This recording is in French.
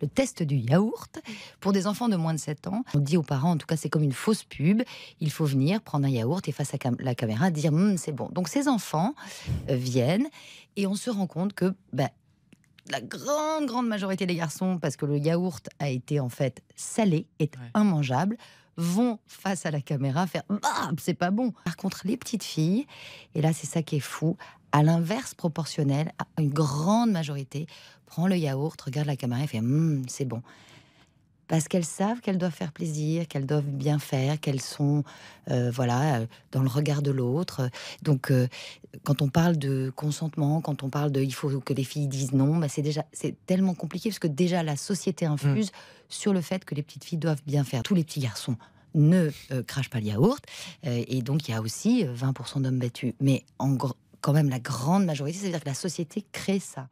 le test du yaourt pour des enfants de moins de 7 ans. On dit aux parents, en tout cas c'est comme une fausse pub, il faut venir prendre un yaourt et face à la caméra dire hum, c'est bon. Donc ces enfants euh, viennent et on se rend compte que bah, la grande, grande majorité des garçons, parce que le yaourt a été en fait salé, est immangeable vont face à la caméra faire bah, c'est pas bon. Par contre, les petites filles, et là c'est ça qui est fou, à l'inverse proportionnel, une grande majorité prend le yaourt, regarde la caméra et fait hmm, c'est bon. Parce qu'elles savent qu'elles doivent faire plaisir, qu'elles doivent bien faire, qu'elles sont euh, voilà euh, dans le regard de l'autre. Donc, euh, quand on parle de consentement, quand on parle de il faut que les filles disent non, bah c'est déjà c'est tellement compliqué parce que déjà la société infuse mm. sur le fait que les petites filles doivent bien faire. Tous les petits garçons ne crachent pas le yaourt. et donc, il y a aussi 20% d'hommes battus. Mais en gros, quand même la grande majorité, c'est-à-dire que la société crée ça.